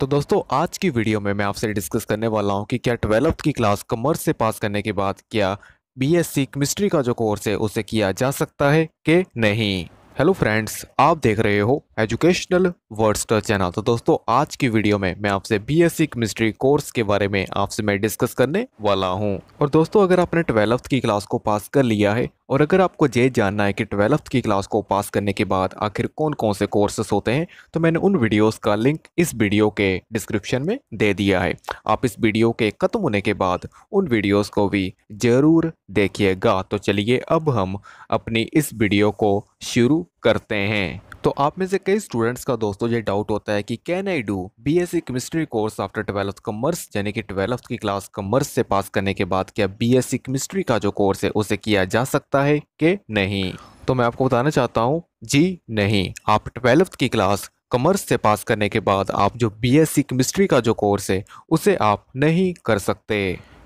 तो दोस्तों आज की वीडियो में मैं आपसे डिस्कस करने वाला हूं कि क्या ट्वेल्थ की क्लास कॉमर्स से पास करने के बाद क्या बीएससी केमिस्ट्री का जो कोर्स है उसे किया जा सकता है कि नहीं हेलो फ्रेंड्स आप देख रहे हो एजुकेशनल वर्डस्टर चैनल तो दोस्तों आज की वीडियो में मैं आपसे बीएससी केमिस्ट्री कोर्स के बारे में आपसे मैं डिस्कस करने वाला हूं और दोस्तों अगर आपने ट्वेल्थ की क्लास को पास कर लिया है और अगर आपको ये जानना है कि ट्वेल्थ की क्लास को पास करने के बाद आखिर कौन कौन से कोर्सेस होते हैं तो मैंने उन वीडियोस का लिंक इस वीडियो के डिस्क्रिप्शन में दे दिया है आप इस वीडियो के ख़त्म होने के बाद उन वीडियोस को भी ज़रूर देखिएगा तो चलिए अब हम अपनी इस वीडियो को शुरू करते हैं तो आप में से कई स्टूडेंट्स का दोस्तों ये डाउट होता है कि can I do B S C chemistry course after twelfth commerce यानी कि ट्वेल्थ की क्लास कमर्स से पास करने के बाद क्या बी एस सी केमिस्ट्री का जो कोर्स है उसे किया जा सकता है कि नहीं तो मैं आपको बताना चाहता हूँ जी नहीं आप ट्वेल्थ की क्लास कमर्स से पास करने के बाद आप जो बी एस सी केमिस्ट्री का जो कोर्स है उसे आप नहीं कर सकते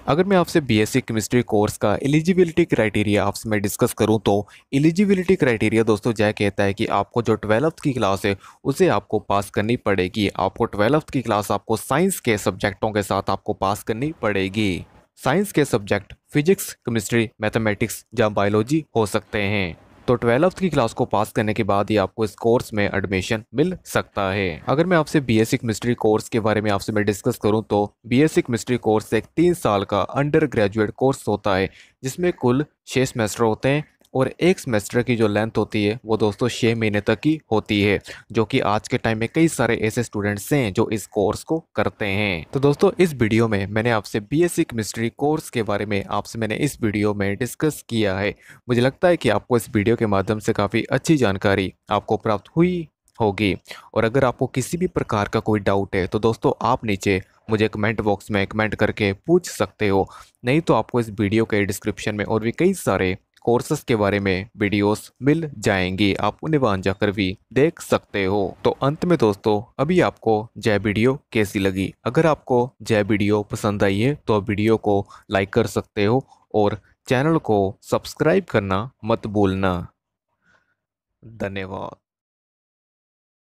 अगर मैं आपसे बीएससी केमिस्ट्री कोर्स का एलिजिबिलिटी क्राइटेरिया आपसे मैं डिस्कस करूं तो एलिजिबिलिटी क्राइटेरिया दोस्तों जय कहता है कि आपको जो ट्वेल्थ की क्लास है उसे आपको पास करनी पड़ेगी आपको ट्वेल्थ की क्लास आपको साइंस के सब्जेक्टों के साथ आपको पास करनी पड़ेगी साइंस के सब्जेक्ट फिजिक्स केमिस्ट्री मैथमेटिक्स या बायोलॉजी हो सकते हैं तो ट्वेल्थ की क्लास को पास करने के बाद ही आपको इस कोर्स में एडमिशन मिल सकता है अगर मैं आपसे बी एस मिस्ट्री कोर्स के बारे में आपसे मैं डिस्कस करूँ तो बी एस मिस्ट्री कोर्स एक तीन साल का अंडर ग्रेजुएट कोर्स होता है जिसमें कुल छः सेमेस्टर होते हैं और एक सेमेस्टर की जो लेंथ होती है वो दोस्तों छः महीने तक की होती है जो कि आज के टाइम में कई सारे ऐसे स्टूडेंट्स हैं जो इस कोर्स को करते हैं तो दोस्तों इस वीडियो में मैंने आपसे बी एस केमिस्ट्री कोर्स के बारे में आपसे मैंने इस वीडियो में डिस्कस किया है मुझे लगता है कि आपको इस वीडियो के माध्यम से काफ़ी अच्छी जानकारी आपको प्राप्त हुई होगी और अगर आपको किसी भी प्रकार का कोई डाउट है तो दोस्तों आप नीचे मुझे कमेंट बॉक्स में कमेंट करके पूछ सकते हो नहीं तो आपको इस वीडियो के डिस्क्रिप्शन में और भी कई सारे कोर्सेस के बारे में वीडियोस मिल जाएंगी आप उन्हें वहां जाकर भी देख सकते हो तो अंत में दोस्तों अभी आपको जय वीडियो कैसी लगी अगर आपको जय वीडियो पसंद आई है तो वीडियो को लाइक कर सकते हो और चैनल को सब्सक्राइब करना मत भूलना धन्यवाद